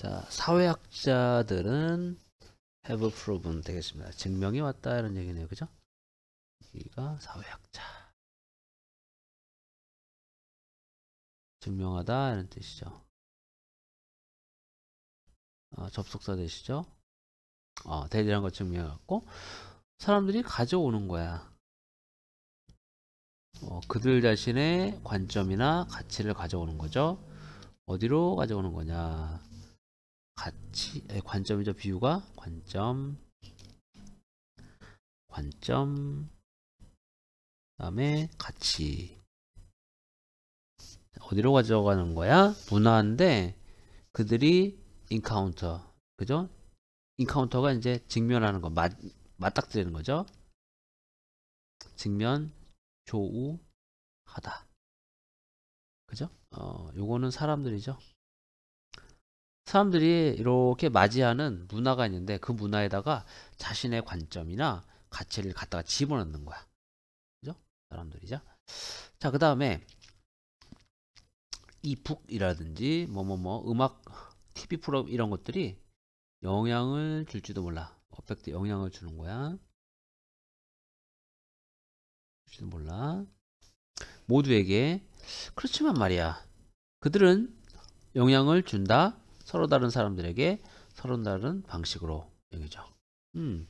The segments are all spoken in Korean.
자, 사회학자들은 have proven 되겠습니다. 증명이 왔다 이런 얘기네요. 그죠? 여기가 사회학자. 증명하다 이런 뜻이죠. 어, 접속사 되시죠? 어, 대리란 걸 증명해갖고 사람들이 가져오는 거야. 어, 그들 자신의 관점이나 가치를 가져오는 거죠. 어디로 가져오는 거냐. 같이 예, 관점이죠 뷰가 관점 관점 다음에 같이 어디로 가져가는 거야? 문화인데 그들이 인카운터 그죠? 인카운터가 이제 직면하는 거 맞, 맞닥뜨리는 거죠 직면 조우하다 그죠? 어 요거는 사람들이죠 사람들이 이렇게 맞이하는 문화가 있는데 그 문화에다가 자신의 관점이나 가치를 갖다가 집어넣는 거야. 그죠? 사람들이죠. 자, 그 다음에 이 북이라든지 뭐뭐뭐 뭐, 음악 TV 프로 이런 것들이 영향을 줄지도 몰라. 어펙트 영향을 주는 거야. 줄지도 몰라. 모두에게 그렇지만 말이야. 그들은 영향을 준다. 서로 다른 사람들에게 서로 다른 방식으로 여기죠. 음.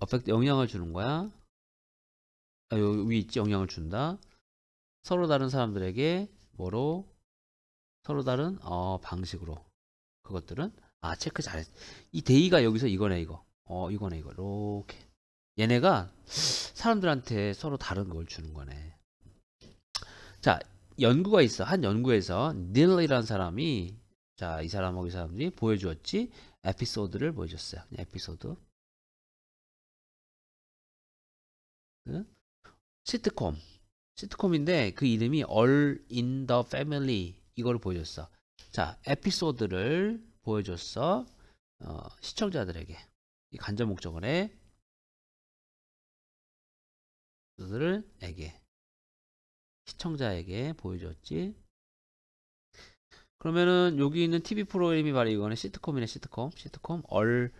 어펙트 영향을 주는 거야. 아, 여기 있지 영향을 준다. 서로 다른 사람들에게 뭐로 서로 다른 어, 방식으로 그것들은 아 체크 잘했이 데이가 여기서 이거네 이거. 어 이거네 이거. 이렇게 얘네가 사람들한테 서로 다른 걸 주는 거네. 자 연구가 있어. 한 연구에서 닐이라는 사람이 자, 이 사람하고 뭐 이 사람들이 보여주었지 에피소드를 보여줬어요. 에피소드. 그 시트콤. 시트콤인데 그 이름이 All in the Family 이걸 보여줬어. 자, 에피소드를 보여줬어. 어, 시청자들에게 이 간접 목적을 해. 들에게 시청자에게 보여줬지 그러면은 여기 있는 TV 프로그램이 바로 이거는 시트콤이네 시트콤 시트콤 All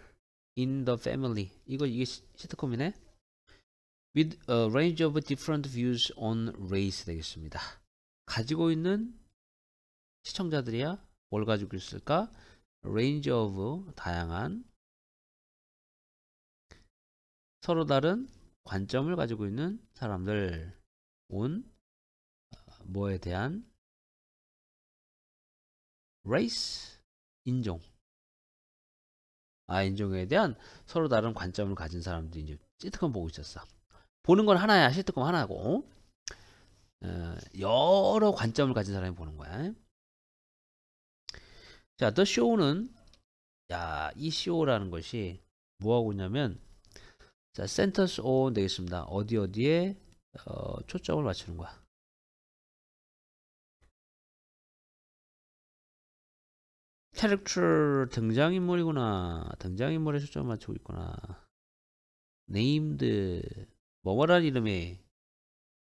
in the Family 이거 이게 시, 시트콤이네 With a range of different views on race 되겠습니다 가지고 있는 시청자들이야 뭘 가지고 있을까 range of 다양한 서로 다른 관점을 가지고 있는 사람들 온 어, 뭐에 대한 race 인종 아 인종에 대한 서로 다른 관점을 가진 사람들이 이제 시트콤 보고 있었어 보는 건 하나야 시트콤 하나고 어, 여러 관점을 가진 사람이 보는 거야 자, 더 쇼는 야, 이 쇼라는 것이 뭐하고 있냐면 자, 센터스 t 되겠습니다. 어디 어디에 어, 초점을 맞추는 거야. 캐릭터 등장인물이구나. 등장인물에 초점 맞추고 있구나. 네임드 뭐뭐란 이름의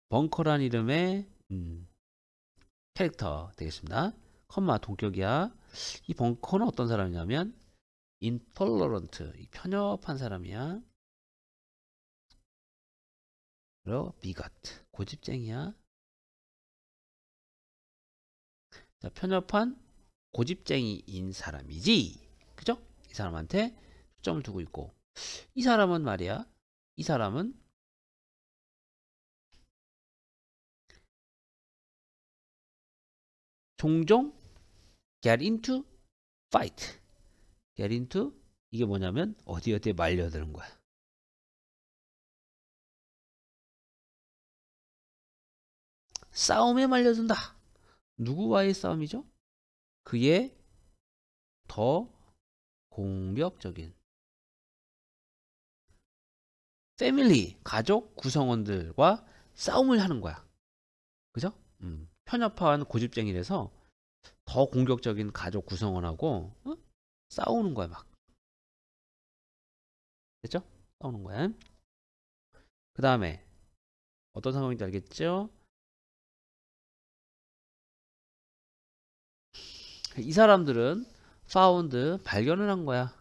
벙커란 이름의 음, 캐릭터 되겠습니다. 컴마 동격이야. 이 벙커는 어떤 사람이냐면 인톨러런트 편협한 사람이야. 그리고 비가트 고집쟁이야. 자 편협한 고집쟁이인 사람이지. 그죠? 이 사람한테 초점을 두고 있고 이 사람은 말이야. 이 사람은 종종 get into fight. get into 이게 뭐냐면 어디 어디에 말려드는 거야. 싸움에 말려든다. 누구와의 싸움이죠? 그의 더 공격적인 패밀리, 가족 구성원들과 싸움을 하는 거야. 그죠? 음, 편협한 고집쟁이래서더 공격적인 가족 구성원하고 어? 싸우는 거야, 막. 됐죠? 싸우는 거야. 그 다음에 어떤 상황인지 알겠죠? 이 사람들은 파운드 발견을 한 거야.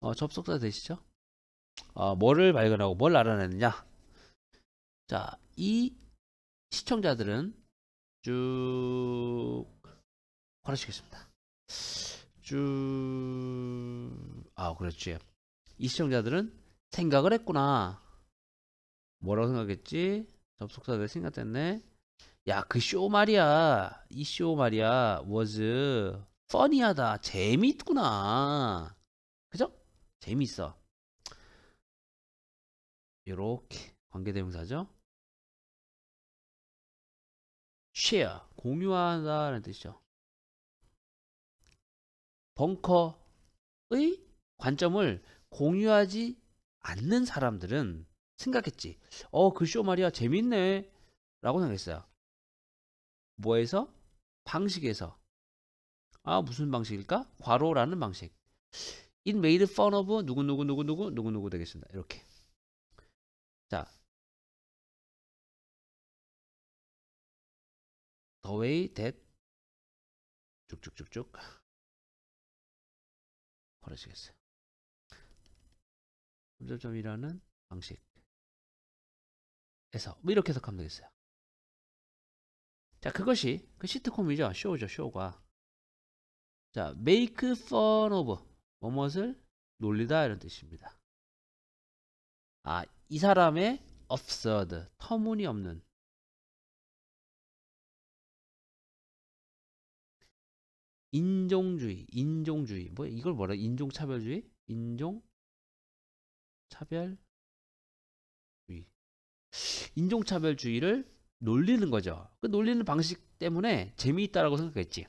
어, 접속사 되시죠? 어, 뭐를 발견하고 뭘 알아냈느냐? 자, 이 시청자들은 쭉 걸어주겠습니다. 쭉, 아, 그렇지. 이 시청자들은 생각을 했구나. 뭐라고 생각했지? 접속사들 생각됐네. 야, 그 쇼 말이야. 이 쇼 말이야. was funny하다. 재밌구나. 그죠? 재밌어. 요렇게 관계대명사죠. share 공유하다라는 뜻이죠. 벙커의 관점을 공유하지 않는 사람들은 생각했지. 어, 그 쇼 말이야 재밌네. 라고 생각했어요. 뭐에서? 방식에서. 아, 무슨 방식일까? 괄호라는 방식. It made fun of 누구누구누구누구 누구누구 되겠습니다. 이렇게. 자. The way that 쭉쭉쭉쭉 벌어지겠어요. 점점점이라는 방식에서 뭐 이렇게 해석하면 되겠어요. 자, 그것이 그 시트콤이죠. 쇼죠, 쇼가. 자, make fun of 뭐뭇을 놀리다 이런 뜻입니다. 아, 이 사람의 absurd, 터무니없는 인종주의, 인종주의. 뭐 이걸 뭐라? 인종차별주의? 인종 차별주의. 인종차별주의를 놀리는 거죠. 그 놀리는 방식 때문에 재미있다라고 생각했지.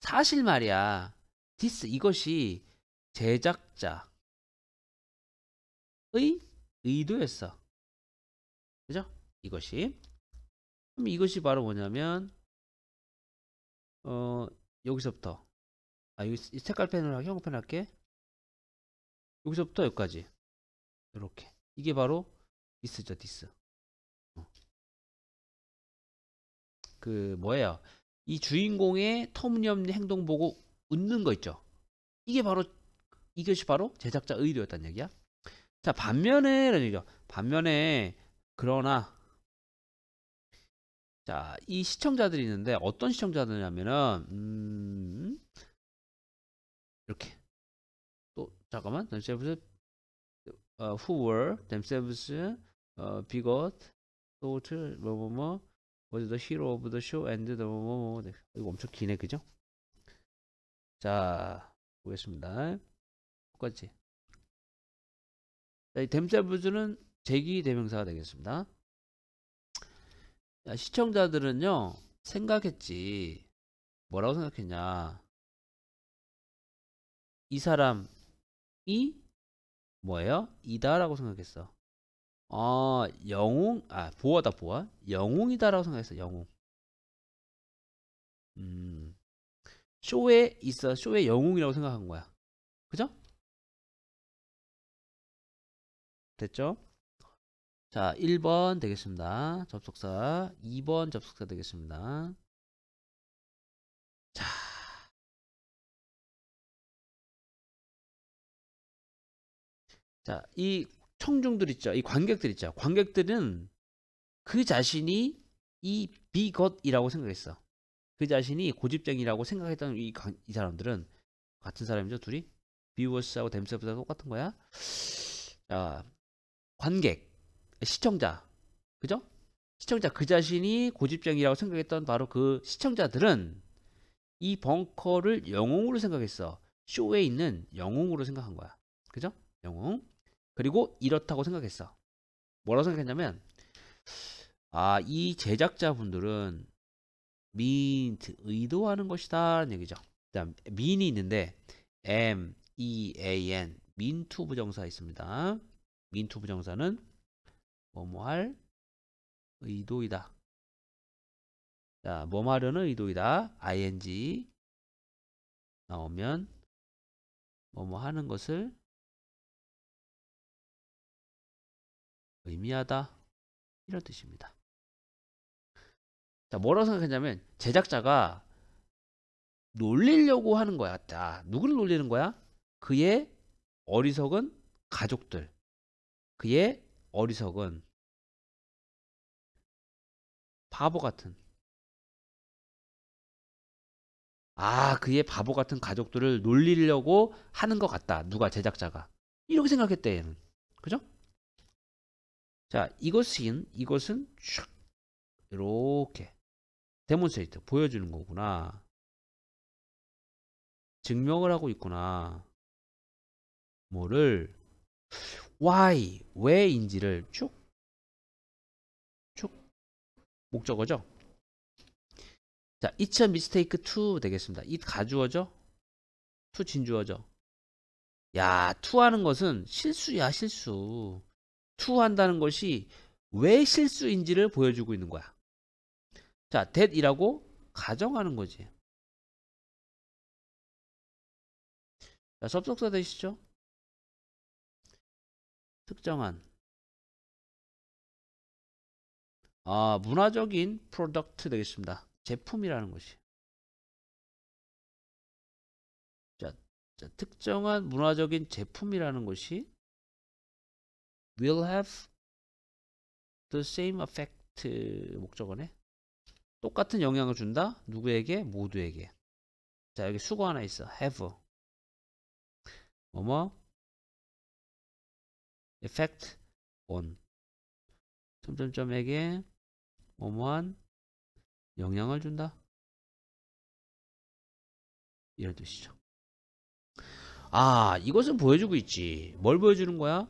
사실 말이야, 디스 이것이 제작자의 의도였어. 그죠? 이것이. 그럼 이것이 바로 뭐냐면, 어, 여기서부터. 아, 여기 색깔 펜으로게 형광펜 할게. 여기서부터 여기까지. 이렇게. 이게 바로 디스죠, 디스. 그 뭐예요? 이 주인공의 터무니없는 행동 보고 웃는 거 있죠. 이게 바로 이것이 바로 제작자 의도였단 얘기야. 자 반면에 그러니 반면에 그러나 자, 이 시청자들이 있는데 어떤 시청자들이냐면은 음, 이렇게 또 잠깐만 themselves uh, who were themselves uh, 어, bigot thought 뭐뭐뭐 was the hero of the show and the 뭐, 뭐, 뭐, 뭐. 네. 이거 엄청 기네 그죠? 자 보겠습니다. 똑같이. 자, 이 t 자부 m s 는 제기 대명사가 되겠습니다. 자, 시청자들은요 생각했지 뭐라고 생각했냐 이 사람이 뭐예요? 이다라고 생각했어. 어 영웅 아 보아다 보아 영웅이다라고 생각했어 영웅 음 쇼에 있어 쇼의 영웅이라고 생각한 거야 그죠? 됐죠? 자 1번 되겠습니다 접속사 2번 접속사 되겠습니다 자 자, 이 청중들 있죠. 이 관객들 있죠. 관객들은 그 자신이 이 비것이라고 생각했어. 그 자신이 고집쟁이라고 생각했던 이, 이 사람들은 같은 사람이죠. 둘이 비워스하고 댐세프다 똑같은 거야. 자, 관객, 시청자, 그죠? 시청자 그 자신이 고집쟁이라고 생각했던 바로 그 시청자들은 이 벙커를 영웅으로 생각했어. 쇼에 있는 영웅으로 생각한 거야. 그죠? 영웅. 그리고 이렇다고 생각했어. 뭐라고 생각했냐면 아, 이 제작자분들은 민트 의도하는 것이다 라는 얘기죠. 일단 m e 이 있는데 m e a n m e 부정사 있습니다. 민투 부정사는 뭐뭐 할 의도이다. 자, 뭐뭐 하려는 의도이다. ing 나오면 뭐뭐 하는 것을 의미하다 이런 뜻입니다. 자, 뭐라고 생각했냐면 제작자가 놀리려고 하는 거야. 자, 누구를 놀리는 거야? 그의 어리석은 가족들. 그의 어리석은 바보 같은 아 그의 바보 같은 가족들을 놀리려고 하는 것 같다 누가 제작자가 이렇게 생각했대 그죠? 자, 이것은 이것은 쭉 이렇게 데몬스트이트 보여주는 거구나. 증명을 하고 있구나. 뭐를 why 왜인지를 쭉 쭉 목적어죠. 자, it's a mistake to 되겠습니다. 이 가주어죠. to 진주어죠. 야, to 하는 것은 실수야, 실수. 투한다는 것이 왜 실수인지를 보여주고 있는 거야. 자, that이라고 가정하는 거지. 자, 접속사 되시죠? 특정한 아, 문화적인 프로덕트 되겠습니다. 제품이라는 것이. 자, 자, 특정한 문화적인 제품이라는 것이 will have the same effect 목적어네 똑같은 영향을 준다 누구에게 모두에게 자 여기 수거 하나 있어 have 뭐뭐 effect on 점점점에게 뭐뭐한 영향을 준다 이런 뜻이죠 아 이것은 보여주고 있지 뭘 보여주는 거야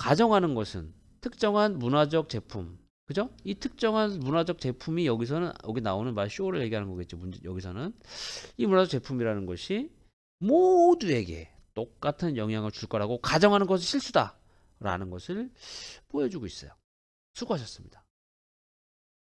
가정하는 것은 특정한 문화적 제품 그죠? 이 특정한 문화적 제품이 여기서는 여기 나오는 말 쇼를 얘기하는 거겠죠. 문제, 여기서는 이 문화적 제품이라는 것이 모두에게 똑같은 영향을 줄 거라고 가정하는 것은 실수다라는 것을 보여주고 있어요. 수고하셨습니다.